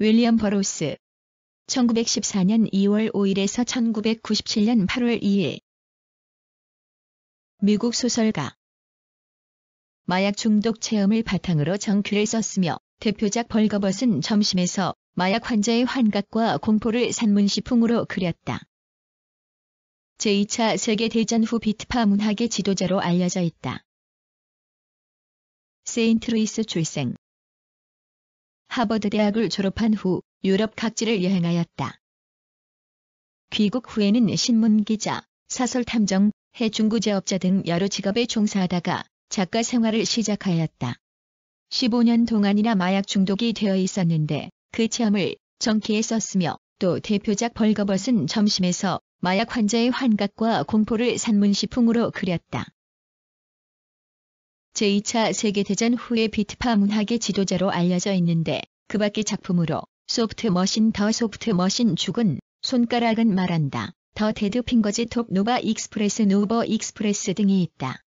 윌리엄 버로스 1914년 2월 5일에서 1997년 8월 2일 미국 소설가 마약 중독 체험을 바탕으로 정글을 썼으며 대표작 벌거벗은 점심에서 마약 환자의 환각과 공포를 산문시풍으로 그렸다. 제2차 세계대전 후 비트파 문학의 지도자로 알려져 있다. 세인트루이스 출생 하버드 대학을 졸업한 후 유럽 각지를 여행하였다. 귀국 후에는 신문기자, 사설탐정, 해중구제업자 등 여러 직업에 종사하다가 작가 생활을 시작하였다. 15년 동안이나 마약 중독이 되어 있었는데 그 체험을 정키에 썼으며 또 대표작 벌거벗은 점심에서 마약 환자의 환각과 공포를 산문시풍으로 그렸다. 제2차 세계대전 후의 비트파 문학의 지도자로 알려져 있는데 그 밖의 작품으로 소프트 머신 더 소프트 머신 죽은 손가락은 말한다. 더 데드 핑거즈 톱 노바 익스프레스 노버 익스프레스 등이 있다.